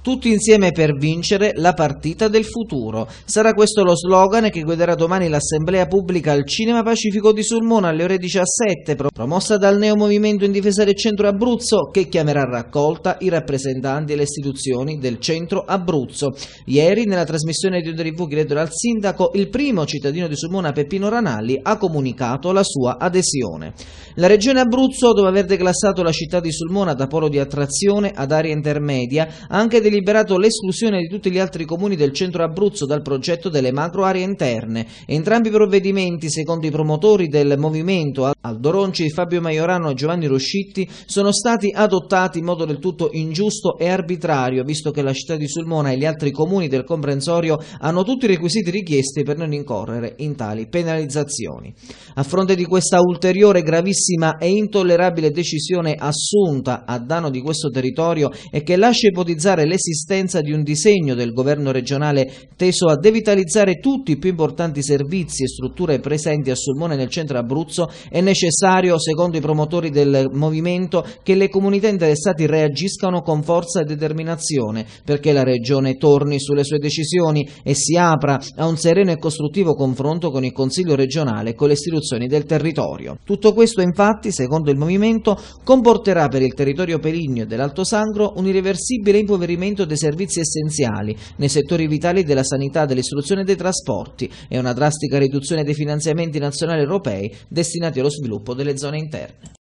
Tutti insieme per vincere la partita del futuro. Sarà questo lo slogan che guiderà domani l'assemblea pubblica al Cinema Pacifico di Sulmona alle ore 17, promossa dal Neo Movimento in difesa del Centro Abruzzo, che chiamerà raccolta i rappresentanti e le istituzioni del Centro Abruzzo. Ieri, nella trasmissione di TV Credo al Sindaco, il primo cittadino di Sulmona, Peppino Ranalli, ha comunicato la sua adesione. La Regione Abruzzo, dopo aver declassato la città di Sulmona da polo di attrazione ad aria intermedia, ha anche deliberato l'esclusione di tutti gli altri comuni del centro Abruzzo dal progetto delle macro aree interne. Entrambi i provvedimenti, secondo i promotori del movimento Aldo Ronci, Fabio Maiorano e Giovanni Roscitti, sono stati adottati in modo del tutto ingiusto e arbitrario, visto che la città di Sulmona e gli altri comuni del comprensorio hanno tutti i requisiti richiesti per non incorrere in tali penalizzazioni. A fronte di questa ulteriore gravissima e intollerabile decisione assunta a danno di questo territorio e che lascia ipotizzare le esistenza di un disegno del governo regionale teso a devitalizzare tutti i più importanti servizi e strutture presenti a Sulmone nel centro Abruzzo, è necessario, secondo i promotori del movimento, che le comunità interessate reagiscano con forza e determinazione perché la Regione torni sulle sue decisioni e si apra a un sereno e costruttivo confronto con il Consiglio regionale e con le istituzioni del territorio. Tutto questo infatti, secondo il movimento, comporterà per il territorio peligno e dell'Alto Sangro un irreversibile impoverimento potenziamento dei servizi essenziali nei settori vitali della sanità, dell'istruzione e dei trasporti e una drastica riduzione dei finanziamenti nazionali europei destinati allo sviluppo delle zone interne.